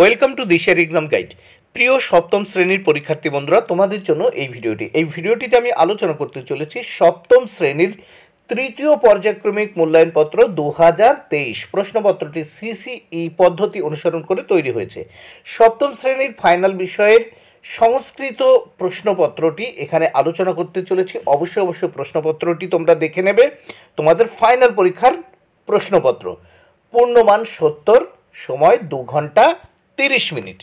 welcome to দিশের exam guide প্রিয় সপ্তম শ্রেণীর পরীক্ষার্থী বন্ধুরা তোমাদের জন্য এই ভিডিওটি এই ভিডিওটিতে আমি আলোচনা করতে চলেছি সপ্তম শ্রেণীর তৃতীয় পর্যায়ক্রমিক মূল্যায়নপত্র দু হাজার তেইশ প্রশ্নপত্রটি সিসিই e পদ্ধতি অনুসরণ করে তৈরি হয়েছে সপ্তম শ্রেণীর ফাইনাল বিষয়ের সংস্কৃত প্রশ্নপত্রটি এখানে আলোচনা করতে চলেছি অবশ্যই অবশ্যই প্রশ্নপত্রটি তোমরা দেখে নেবে তোমাদের ফাইনাল পরীক্ষার প্রশ্নপত্র পূর্ণমান সত্তর সময় দু ঘন্টা তিরিশ মিনিট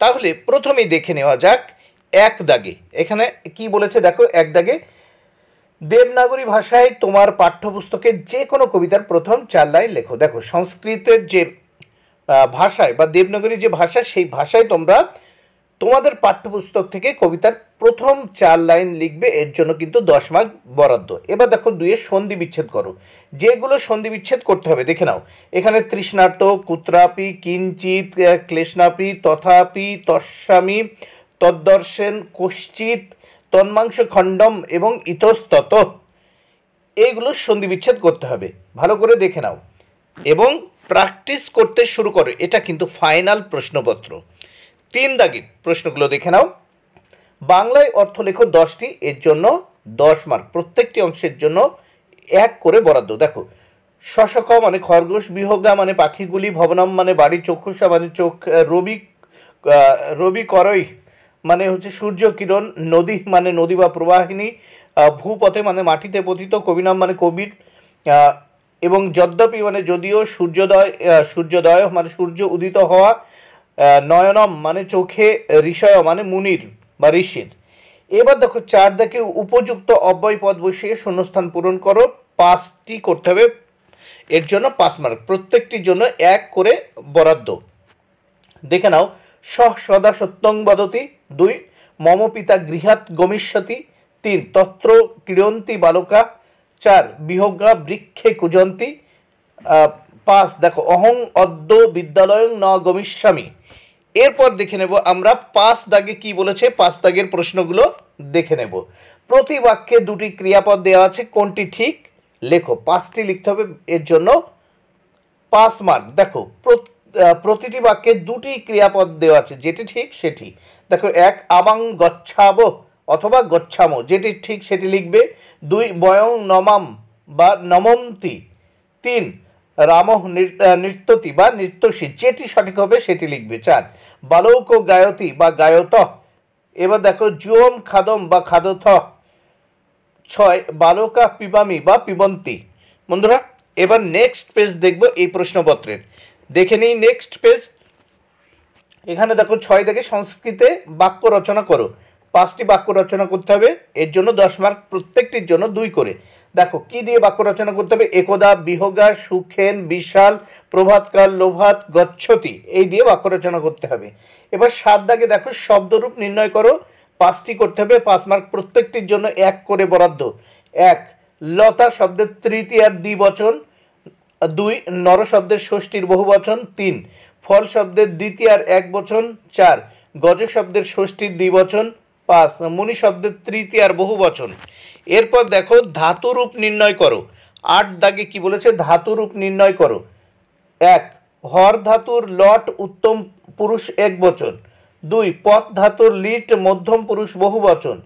তাহলে প্রথমেই দেখে নেওয়া যাক এক দাগে এখানে কি বলেছে দেখো এক দাগে দেবনাগরী ভাষায় তোমার পাঠ্যপুস্তকে যে কোনো কবিতার প্রথম চার লাইন লেখো দেখো সংস্কৃতের যে ভাষায় বা দেবনাগরী যে ভাষা সেই ভাষায় তোমরা তোমাদের পাঠ্যপুস্তক থেকে কবিতার প্রথম চার লাইন লিখবে এর জন্য কিন্তু দশ মার্ক বরাদ্দ এবার দেখো দুয়ে সন্ধি বিচ্ছেদ করো যেগুলো সন্ধি বিচ্ছেদ করতে হবে দেখে নাও এখানে তৃষ্ণাট্য কুত্রাপি কিঞ্চিত ক্লেশনাপি তথাপি তস্বামী তদ্দর্শন কশ্চিত তন্মাংস খণ্ডম এবং ইতস্তত এইগুলো সন্ধি বিচ্ছেদ করতে হবে ভালো করে দেখে নাও এবং প্র্যাকটিস করতে শুরু করো এটা কিন্তু ফাইনাল প্রশ্নপত্র তিন দাগি প্রশ্নগুলো দেখে নাও বাংলায় অর্থ লেখো দশটি এর জন্য দশ মার্ক প্রত্যেকটি অংশের জন্য এক করে বরাদ্দ দেখো শশক মানে খরগোশ বিহগা মানে পাখিগুলি ভবনম মানে বাড়ি চক্ষুষা মানে চোখ রবি রবি করই মানে হচ্ছে সূর্য কিরণ নদী মানে নদী বা প্রবাহিনী ভূপথে মানে মাটিতে পতিত কবিনাম মানে কবির এবং যদ্যপি মানে যদিও সূর্যোদয় সূর্যোদয় মানে সূর্য উদিত হওয়া নয়নম মানে চোখে ঋষয় মানে মুনির বা ঋষির এবার দেখো চার দেখে উপযুক্ত অব্যয় পদ বসিয়ে শূন্যস্থান পূরণ করো পাঁচটি করতে হবে এর জন্য পাঁচ মার্ক প্রত্যেকটির জন্য এক করে বরাদ্দ দেখে নাও স সদা সত্যং বদতি দুই মম পিতা গৃহাত গমিষ্যতি তিন তত্র ক্রীড়ন্তি বালকা চার বিহজ্ঞা বৃক্ষে কুজন্তি পাঁচ দেখো অহং অদ্য বিদ্যালয়ং ন গমিস্বামী এরপর দেখে নেব আমরা পাঁচ দাগে কি বলেছে পাঁচ দাগের প্রশ্নগুলো দেখে নেব প্রতি বাক্যে দুটি ক্রিয়াপদ দেওয়া আছে কোনটি ঠিক লেখো পাঁচটি লিখতে হবে এর জন্য পাঁচ মার্ক দেখো প্রতিটি বাক্যে দুটি ক্রিয়াপদ দেওয়া আছে যেটি ঠিক সেটি দেখো এক আবাং গচ্ছাব অথবা গচ্ছাম যেটি ঠিক সেটি লিখবে দুই বয়ং নমাম বা নমন্তি তিন রামহ নৃত্যতি বা নৃত্যশী যেটি সঠিক হবে সেটি লিখবে চার বালৌক গায়তি বা গায়ত এবার দেখো জুয়ম খাদম বা খাদথ ছয় বালকা পিবামি বা পিবন্তি বন্ধুরা এবার নেক্সট পেজ দেখব এই প্রশ্নপত্রের দেখে নিই নেক্সট পেজ এখানে দেখো ছয় থেকে সংস্কৃতে বাক্য রচনা করো পাঁচটি বাক্য রচনা করতে হবে এর জন্য দশ মার্ক প্রত্যেকটির জন্য দুই করে দেখো কি দিয়ে বাক্য রচনা করতে হবে একদা বিহগা সুখেন বিশাল প্রভাতকাল লোভাত গচ্ছতি এই দিয়ে বাক্য রচনা করতে হবে এবার সাত দাগে দেখো শব্দরূপ নির্ণয় করো পাঁচটি করতে হবে পাঁচ মার্ক প্রত্যেকটির জন্য এক করে বরাদ্দ এক লতা শব্দের তৃতীয়ার দ্বিবচন দুই নর শব্দের ষষ্ঠীর বহুবচন তিন ফল শব্দের দ্বিতীয়ার এক বচন চার গজ শব্দের ষষ্ঠীর দ্বিবচন পাঁচ মণি শব্দের আর বহু বচন এরপর দেখো ধাতুরূপ নির্ণয় করো আট দাগে কি বলেছে ধাতুরূপ নির্ণয় করো এক হর ধাতুর লট উত্তম পুরুষ এক বচন দুই পথ ধাতুর লিট মধ্যম পুরুষ বহু বচন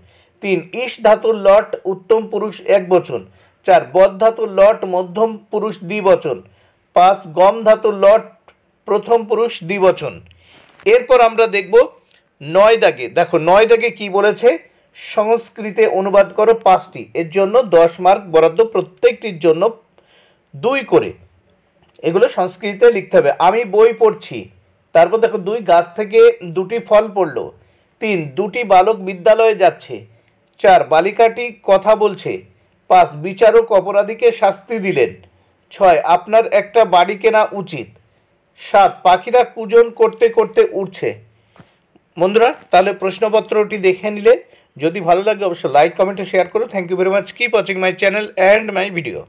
তিন ইস ধাতুর লট উত্তম পুরুষ এক বচন চার বধ ধাতুর লট মধ্যম পুরুষ দ্বিবচন পাঁচ গম ধাতুর লট প্রথম পুরুষ দ্বিবচন এরপর আমরা দেখব নয় দাগে দেখো নয় দাগে কি বলেছে সংস্কৃতে অনুবাদ করো পাঁচটি এর জন্য দশ মার্ক বরাদ্দ প্রত্যেকটির জন্য দুই করে এগুলো সংস্কৃতে লিখতে হবে আমি বই পড়ছি তারপর দেখো দুই গাছ থেকে দুটি ফল পড়লো তিন দুটি বালক বিদ্যালয়ে যাচ্ছে চার বালিকাটি কথা বলছে পাঁচ বিচারক অপরাধীকে শাস্তি দিলেন ছয় আপনার একটা বাড়ি কেনা উচিত সাত পাখিরা কুজন করতে করতে উঠছে বন্ধুরা তাহলে প্রশ্নপত্রটি দেখে নিলে যদি ভালো লাগে অবশ্যই লাইক কমেন্ট শেয়ার করো thank you very much keep watching my channel and my video